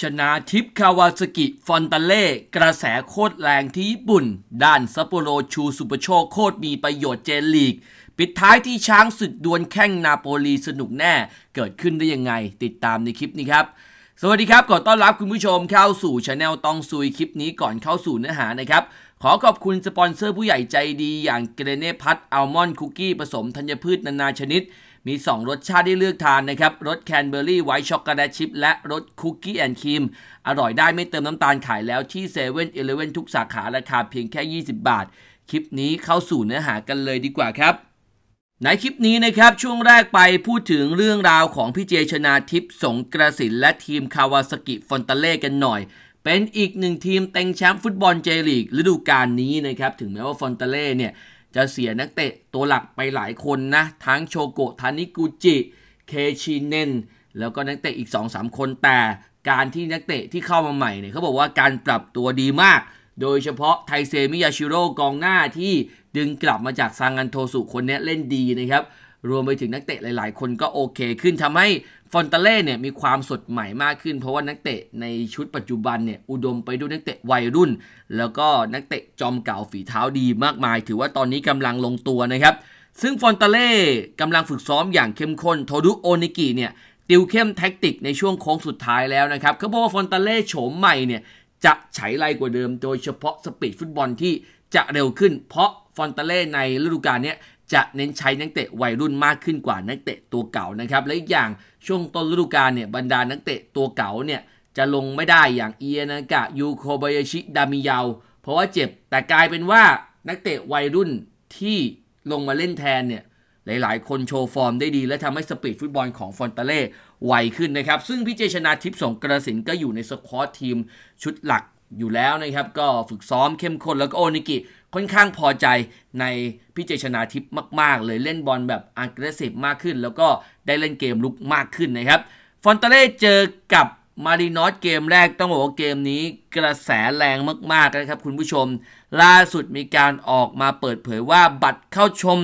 ชนาทิพคาวาสกิ ฟอนตาเล่ กระแสโคตรแรงที่ญี่ปุ่น ด้านซัปโปโรชูสุปโชโคตรมีประโยชน์เจนลีกปิดท้ายที่ช้างสุดดวลแข่งนาโปลีสนุกแน่เกิดขึ้นได้ยังไง ติดตามในคลิปนี้ครับ สวัสดีครับขอต้อนรับคุณผู้ชมเข้าสู่ชาแนลตองซุยคลิปนี้ก่อนเข้าสู่เนื้อหานะครับ ขอขอบคุณสปอนเซอร์ผู้ใหญ่ใจดีอย่างเกรเนพัทอัลมอนด์คุกกี้ผสมธัญพืชนานาชนิดมี2รสชาติที่เลือกทานนะครับรสแคนเบอร์รี่ ไวท์ช็อกโกแลตชิพและรสคุกกี้แอนด์ครีมอร่อยได้ไม่เติมน้ำตาลขายแล้วที่เซเว่นอีเเลวทุกสาขาราคาเพียงแค่ 20 บาท คลิปนี้เข้าสู่เนื้อหากันเลยดีกว่าครับ ในคลิปนี้นะครับ ช่วงแรกไปพูดถึงเรื่องราวของพี่เจชนาทิพย์สงกระสินและทีมคาวาสกิฟอนตาเล่กันหน่อย เป็นอีกหนึ่งทีมเต็งแชมป์ฟุตบอลเจลีกฤดูกาลนี้นะครับถึงแม้ว่าฟอนตาเล่เนี่ยจะเสียนักเตะตัวหลักไปหลายคนนะ ทั้งโชโกทานิกุจิ เคชินเนนแล้วก็นักเตะอีก 2-3 คนแต่การที่นักเตะที่เข้ามาใหม่เนี่ยเขาบอกว่าการปรับตัวดีมาก โดยเฉพาะไทเซมิยาชิโร่กองหน้าที่ดึงกลับมาจากซางันโทสุคนนี้เล่นดีนะครับรวมไปถึงนักเตะหลายๆ คนก็โอเคขึ้นทำให้ฟอนตาเล่เนี่ยมีความสดใหม่มากขึ้น เพราะว่านักเตะในชุดปัจจุบันเนี่ยอุดมไปด้วยนักเตะวัยรุ่น แล้วก็นักเตะจอมเก่าฝีเท้าดีมากมาย ถือว่าตอนนี้กำลังลงตัวนะครับ ซึ่งฟอนตาเล่กำลังฝึกซ้อมอย่างเข้มข้นโทดุโอนิกิเนี่ย ติวเข้มแท็กติก ในช่วงโค้งสุดท้ายแล้วนะครับเขาบอกว่าฟอนตาเล่โฉมใหม่เนี่ยจะใช้ไรกว่าเดิมโดยเฉพาะสปีดฟุตบอลที่จะเร็วขึ้นเพราะฟอนตาเล่ในฤดูกาลนี้จะเน้นใช้นักเตะวัยรุ่นมากขึ้นกว่านักเตะตัวเก่านะครับ และอีกอย่างช่วงต้นฤดูกาลเนี่ยบรรดานักเตะตัวเก่าเนี่ย จะลงไม่ได้อย่างเอียนากะยูโคบายาชิดามิยาวเพราะว่าเจ็บแต่กลายเป็นว่านักเตะวัยรุ่นที่ลงมาเล่นแทนเนี่ย หลายๆคนโชว์ฟอร์มได้ดีและทำให้สปีดฟุตบอลของฟอนตาเล่ไวขึ้นนะครับ ซึ่งพี่เจชนาทิพย์สงกระสินก็อยู่ในสควอตทีมชุดหลักอยู่แล้วนะครับก็ฝึกซ้อมเข้มข้นแล้วก็โอนิกิค่อนข้างพอใจในพี่เจชนาทิพย์มาก ๆ เลยเล่นบอลแบบอักเสบมากขึ้น แล้วก็ได้เล่นเกมลุกมากขึ้นนะครับฟอนเตเล่เจอกับมารินอสเกมแรกต้องบอกว่าเกมนี้กระแสแรงมากๆนะครับคุณผู้ชมล่าสุดมีการออกมาเปิดเผยว่าบัตรเข้าชม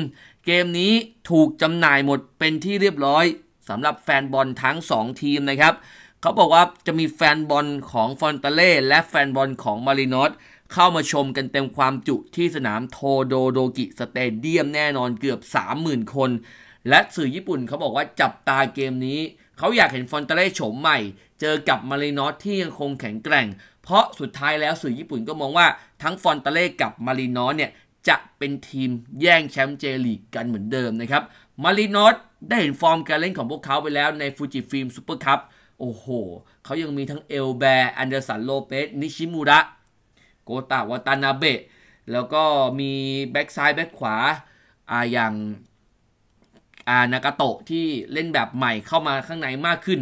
เกมนี้ถูกจำหน่ายหมดเป็นที่เรียบร้อยสำหรับแฟนบอลทั้ง 2 ทีมนะครับ เขาบอกว่าจะมีแฟนบอลของฟอนเตเล่และแฟนบอลของมารินอสเข้ามาชมกันเต็มความจุที่สนามโทโดโดกิสเตเดียมแน่นอนเกือบ30,000 คนและสื่อญี่ปุ่นเขาบอกว่าจับตาเกมนี้เขาอยากเห็นฟอนเตเล่โฉมใหม่ เจอกับมาเลนอสที่ยังคงแข็งแกร่ง เพราะสุดท้ายแล้วสื่อญี่ปุ่นก็มองว่า ทั้งฟอนเตเล่กับมาเลนอสเนี่ยจะเป็นทีมแย่งแชมป์เจลีกกันเหมือนเดิมนะครับมารินอสได้เห็นฟอร์มการเล่นของพวกเขาไปแล้วในฟูจิฟิล์มซูเปอร์คัพโอ้โหเขายังมีทั้งเอลแบร์อันเดอร์สันโลเปสนิชิมูระโกตาวาตานาเบะแล้วก็มีแบ็กซ้ายแบ็กขวาอาอย่างอานากาโตะที่เล่นแบบใหม่เข้ามาข้างในมากขึ้น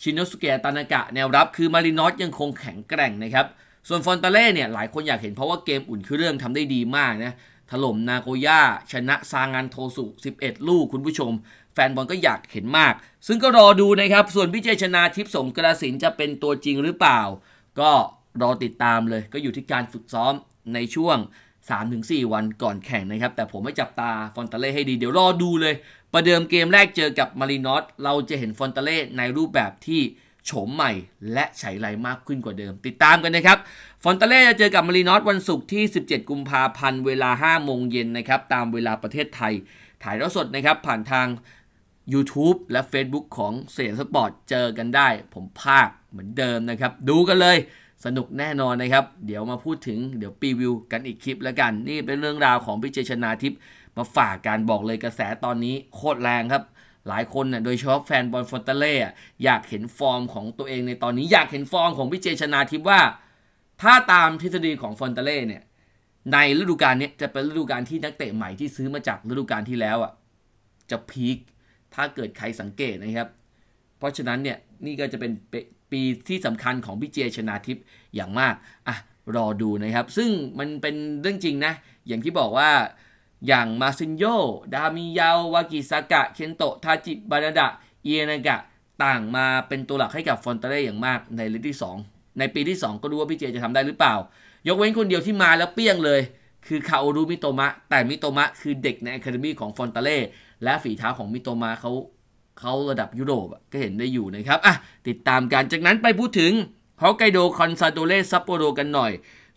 ชินโนสุเกะตานากะ แนวรับคือมารินอสยังคงแข็งแกร่งนะครับ ส่วนฟอนตาเล่เนี่ย หลายคนอยากเห็นเพราะว่าเกมอุ่นคือเรื่องทำได้ดีมากนะถล่มนาโกย่าชนะซางันโทสุ11 ลูกคุณผู้ชมแฟนบอลก็อยากเห็นมาก ซึ่งก็รอดูนะครับ ส่วนพิเจชนาทิพสมกระสินจะเป็นตัวจริงหรือเปล่า ก็รอติดตามเลยก็อยู่ที่ การฝึกซ้อมในช่วง 3-4 วันก่อนแข่งนะครับ แต่ผมไม่จับตาฟอนตาเล่ให้ดี เดี๋ยวรอดูเลย ประเดิมเกมแรกเจอกับมารินอสเราจะเห็นฟอนตาเล่ในรูปแบบที่ โฉมใหม่และฉช้ไรมากขึ้นกว่าเดิม ติดตามกันนะครับฟอนตาเล่จะเจอกับมารีนอสวันศุกร์ที่ 17 กุมภาพันธ์เวลา5โมงเย็นนะครับตามเวลาประเทศไทย ถ่ายแล้วสดนะครับ ผ่านทาง YouTube และ Facebook ของเสียงสปอร์ตเจอกันได้ผมภาคเหมือนเดิมนะครับ ดูกันเลยสนุกแน่นอนนะครับ เดี๋ยวมาพูดถึง เดี๋ยวปีวิวกันอีกคลิป แล้วกันนี่เป็นเรื่องราวของพี่เจชนาทิพย์มาฝากการบอกเลยกระแสตอนนี้ โคตรแรงครับ หลายคนเนี่ยโดยเฉพาะแฟนบอลฟอนเตเล่อยากเห็นฟอร์มของตัวเองในตอนนี้ อยากเห็นฟอร์มของพี่เจชนาทิพย์ว่า ถ้าตามทฤษฎีของฟอนเตเล่เนี่ยในฤดูกาลนี้จะเป็นฤดูกาลที่นักเตะใหม่ที่ซื้อมาจากฤดูกาลที่แล้วอ่ะจะพีคถ้าเกิดใครสังเกตนะครับ เพราะฉะนั้นเนี่ยนี่ก็จะเป็นปีที่สำคัญของพี่เจชนาทิพย์อย่างมาก อ่ะ รอดูนะครับ ซึ่งมันเป็นเรื่องจริงนะ อย่างที่บอกว่าอย่างมาซินโย ดามิยาววากิสากะ เคนโตะทาจิบานาดะเอเนกะ ต่างมาเป็นตัวหลักให้กับฟอนเตเร่อย่างมากในฤดูที่2ในปีที่ 2 ก็ดูว่าพี่เจจะทำได้หรือเปล่า ยกเว้นคนเดียวที่มาแล้วเปี้ยงเลย คือคาโอรุมิโตมะแต่มิโตมะคือเด็กในอะคาเดมี่ของฟอนเตเร่และฝีเท้าของมิโตมะเขาเขาระดับยุโรปก็เห็นได้อยู่นะครับอ่ะติดตามกันจากนั้นไปพูดถึงฮอกไกโดคอนซาโดเลซัปโปโรกันหน่อย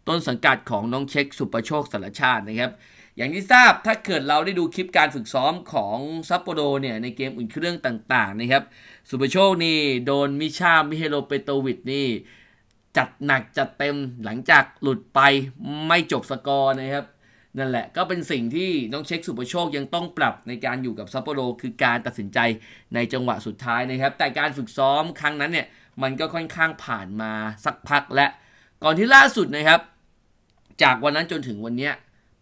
ต้นสังกัดของน้องเช็ค สุประโชคสารชาตินะครับ อย่างที่ทราบถ้าเกิดเราได้ดูคลิปการฝึกซ้อมของซัปโปโรเนี่ยในเกมอุ่นเครื่องต่าง ๆ นะครับสุประโชคนี่โดนมิชามิเฮโลเปโตวิดนี่จัดหนักจัดเต็มหลังจากหลุดไปไม่จบสกอร์นะครับนั่นแหละ ก็เป็นสิ่งที่น้องเช็คสุปโชคยังต้องปรับในการอยู่กับซัปโปโรคือการตัดสินใจในจังหวะสุดท้ายนะครับ แต่การฝึกซ้อมครั้งนั้นเนี่ยมันก็ค่อนข้างผ่านมาสักพักและก่อนที่ล่าสุดนะครับ จากวันนั้นจนถึงวันนี้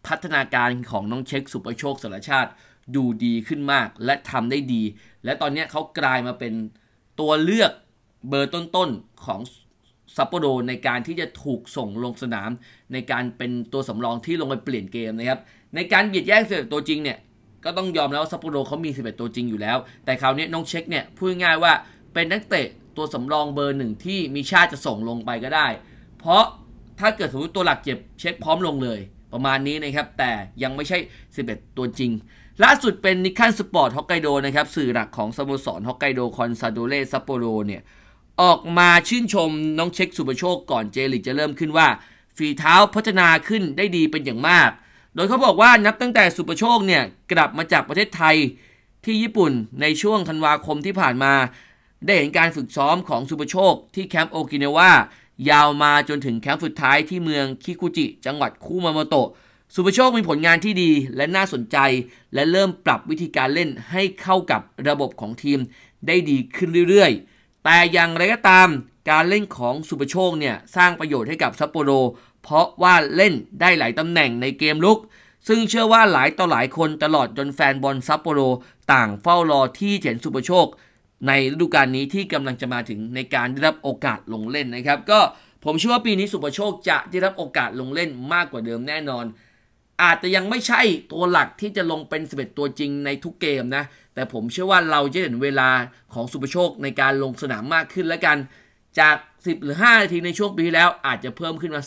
พัฒนาการของน้องเช็ค สุปโชคสารชาติดูดีขึ้นมากและทำได้ดี และตอนนี้เขากลายมาเป็นตัวเลือกเบอร์ต้นๆของซัปโปโดในการที่จะถูกส่งลงสนาม ในการเป็นตัวสำรองที่ลงไปเปลี่ยนเกมนะครับ ในการเบียดแย่งสิบตัวจริงเนี่ย ก็ต้องยอมแล้วว่าซัปโปโดเขามี 11 ตัวจริงอยู่แล้ว แต่คราวนี้น้องเช็คเนี่ยพูดง่ายว่าเป็นนักเตะตัวสำรองเบอร์หนึ่งที่มีชาติจะส่งลงไปก็ได้ เพราะถ้าเกิดสมมติตัวหลักเจ็บเช็คพร้อมลงเลยประมาณนี้นะครับแต่ยังไม่ใช่ 11 ตัวจริงล่าสุดเป็นนิคันสปอร์ตฮอกไกโดนะครับสื่อหลักของสโมสรฮอกไกโดคอนซาโดเลซัปโปโรเนี่ยออกมาชื่นชมน้องเช็คสุประโชคก่อนเจลิกจะเริ่มขึ้นว่าฝีเท้าพัฒนาขึ้นได้ดีเป็นอย่างมาก โดยเขาบอกว่านับตั้งแต่สุประโชคเนี่ยกลับมาจากประเทศไทย ที่ญี่ปุ่นในช่วงธันวาคมที่ผ่านมา ได้เห็นการฝึกซ้อมของสุประโชคที่แคมป์โอกินาวายาวมาจนถึงแคมป์สุดท้ายที่เมืองคิคุจิจังหวัดคุมาโมโตะสุประโชคมีผลงานที่ดีและน่าสนใจและเริ่มปรับวิธีการเล่นให้เข้ากับระบบของทีมได้ดีขึ้นเรื่อยๆแต่อย่างไรก็ตามการเล่นของสุปรโชคเนี่ยสร้างประโยชน์ให้กับซัปโปโร เพราะว่าเล่นได้หลายตำแหน่งในเกมลุก ซึ่งเชื่อว่าหลายต่อหลายคนตลอดจนแฟนบอลซัปโปโร ต่างเฝ้ารอที่เห็นสุปรโชค ในฤดูกาลนี้ที่กำลังจะมาถึงในการได้รับโอกาสลงเล่นนะครับ ก็ผมเชื่อว่าปีนี้สุปรโชคจะได้รับโอกาสลงเล่นมากกว่าเดิมแน่นอนอาจจะยังไม่ใช่ตัวหลักที่จะลงเป็น 11 ตัวจริงในทุกเกมนะ แต่ผมเชื่อว่าเราจะเห็นเวลาของสุปโชคในการลงสนามมากขึ้นแล้วกัน จาก 10 หรือ 5 นาทีในช่วงปีที่แล้วอาจจะเพิ่มขึ้นมา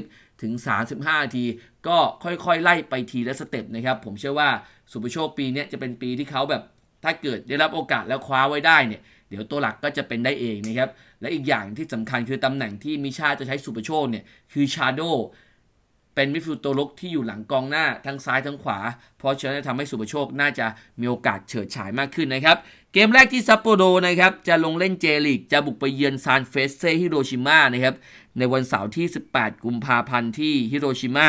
30 ถึง 35 นาที ก็ค่อยๆไล่ไปทีละสเต็ปนะครับ ผมเชื่อว่าสุปโชคปีนี้จะเป็นปีที่เขาแบบ ถ้าเกิดได้รับโอกาสแล้วคว้าไว้ได้เนี่ยเดี๋ยวตัวหลักก็จะเป็นได้เองนะครับ และอีกอย่างที่สำคัญคือตำแหน่งที่มิชาจะใช้สุปโชคเนี่ยคือชาโดเป็นมิดฟิลด์ตัวลุกที่อยู่หลังกองหน้าทั้งซ้ายทั้งขวาเพราะฉะนั้นทำให้สุประโชคน่าจะมีโอกาสเฉิดฉายมากขึ้นนะครับ เกมแรกที่ซัปโปโรนะครับจะลงเล่นเจลิกจะบุกไปเยือนซานเฟสเซฮิโรชิมานะครับในวันเสาร์ที่ 18 กุมภาพันธ์ที่ฮิโรชิมา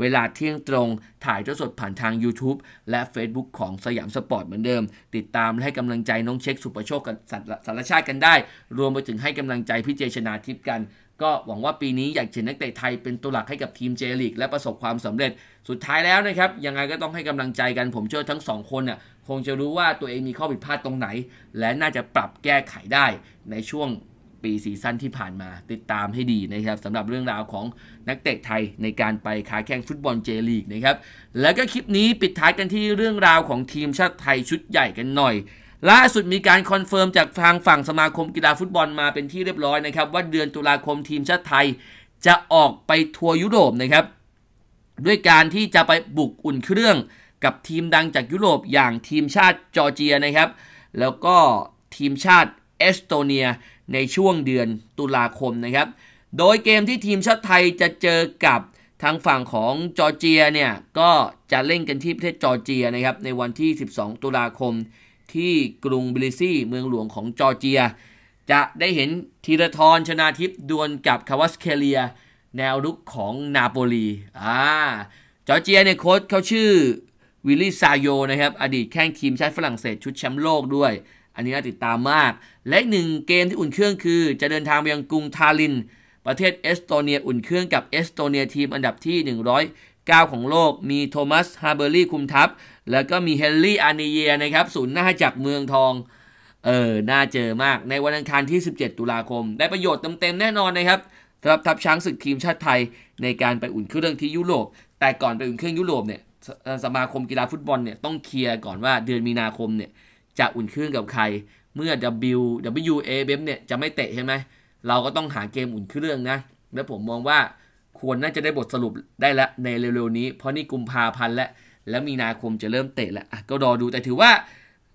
เวลาเที่ยงตรงถ่ายทอดสดผ่านทาง YouTube และ Facebook ของสยามสปอร์ตเหมือนเดิม ติดตามและให้กำลังใจน้องเช็คสุประโชคกับสารชาติกันได้ รวมไปถึงให้กำลังใจพี่เจชนาทิพย์กันก็หวังว่าปีนี้อยากเห็นนักเตะไทย เป็นตัวหลักให้กับทีมเจลีกและประสบความสำเร็จสุดท้ายแล้วนะครับ ยังไงก็ต้องให้กำลังใจกันผมเชื่อทั้งสองคนเนี่ยคงจะรู้ว่าตัวเองมีข้อผิดพลาดตรงไหน และน่าจะปรับแก้ไขได้ในช่วงปีซีซั่นที่ผ่านมา ติดตามให้ดีนะครับสำหรับเรื่องราวของนักเตะไทยในการไปค้าแข่งฟุตบอลเจลีกนะครับแล้วก็คลิปนี้ปิดท้ายกันที่เรื่องราวของทีมชาติไทยชุดใหญ่กันหน่อยล่าสุดมีการคอนเฟิร์มจากทางฝั่งสมาคมกีฬาฟุตบอลมาเป็นที่เรียบร้อยนะครับ ว่าเดือนตุลาคมทีมชาติไทยจะออกไปทัวร์ยุโรปนะครับ ด้วยการที่จะไปบุกอุ่นเครื่องกับทีมดังจากยุโรปอย่างทีมชาติจอร์เจียนะครับ แล้วก็ทีมชาติเอสโตเนียในช่วงเดือนตุลาคมนะครับ โดยเกมที่ทีมชาติไทยจะเจอกับทางฝั่งของจอร์เจียเนี่ยก็จะเล่นกันที่ประเทศจอร์เจียนะครับในวันที่ 12 ตุลาคมที่กรุงบิลิซี่เมืองหลวงของจอร์เจีย จะได้เห็นทีระทรชนาทิพดวลกับคาวัสเคเลีย แนวรุกของนาโปลีอ่าจอร์เจียเนี่ยโค้ชเขาชื่อวิลลี่ซาโยนะครับ อดีตแข้งทีมชาติฝรั่งเศสชุดแชมป์โลกด้วย อันนี้น่าติดตามมาก และหนึ่งเกมที่อุ่นเครื่องคือ จะเดินทางไปยังกรุงทาลิน ประเทศเอสโตเนีย อุ่นเครื่องกับเอสโตเนียทีมอันดับที่9ของโลกมีโทมัส ฮาเบอรี่คุมทัพ แล้วก็มีเฮนรี่ อานิเยนะครับ ศูนย์หน้าจากเมืองทอง เออ น่าเจอมากในวันอังคารที่ 17 ตุลาคม ได้ประโยชน์เต็มๆแน่นอนนะครับสำหรับทัพช้างศึกทีมชาติไทยในการไปอุ่นเครื่องที่ยุโรป แต่ก่อนไปอุ่นเครื่องยุโรปเนี่ย สมาคมกีฬาฟุตบอลเนี่ยต้องเคลียร์ก่อนว่าเดือนมีนาคมเนี่ยจะอุ่นเครื่องกับใคร เมื่อ W WA B เนี่ยจะไม่เตะใช่ไหม เราก็ต้องหาเกมอุ่นเครื่องนะ และผมมองว่าควรน่าจะได้บทสรุปได้ละในเร็วๆนี้เพราะนี่กุมภาพันธ์แล้ว แล้วมีนาคมจะเริ่มเตะแล้วก็รอดูแต่ถือว่า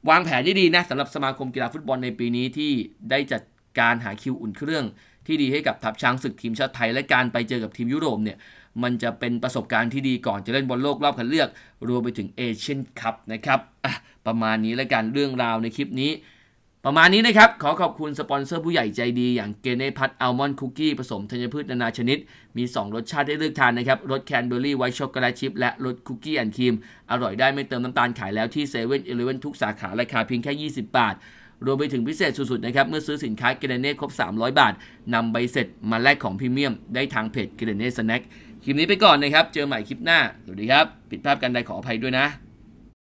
วางแผนได้ดีนะสำหรับสมาคมกีฬาฟุตบอลในปีนี้ที่ได้จัดการหาคิวอุ่นเครื่องที่ดีให้กับทัพช้างศึกทีมชาติไทย และการไปเจอกับทีมยุโรปเนี่ยมันจะเป็นประสบการณ์ที่ดีก่อนจะเล่นบอลโลกรอบคัดเลือกรวมไปถึงเอเชียนคัพนะครับประมาณนี้แล้วกันเรื่องราวในคลิปนี้ประมาณนี้นะครับ ขอขอบคุณสปอนเซอร์ผู้ใหญ่ใจดีอย่างเกเนพัทอัลมอนด์คุกกี้ผสมธัญพืชนานาชนิด มี 2 รสชาติให้เลือกทานนะครับรสแคนเบอรี่ไวช็อกโกแลตชิพและรสคุกกี้แอนด์ครีมอร่อยได้ไม่เติมน้ำตาลขายแล้วที่เซเว่นอีเลฟเว่นทุกสาขาราคาเพียงแค่ 20 บาท รวมไปถึงพิเศษสุด ๆ นะครับ เมื่อซื้อสินค้าเกเรเน่ครบ300 บาทนำใบเสร็จมาแลกของพรีเมียมได้ทางเพจเกเรเน่สแน็คคลิปนี้ไปก่อนนะครับเจอใหม่คลิปหน้าสวัสดีครับผิดภาพกันใดขออภัยด้วยนะ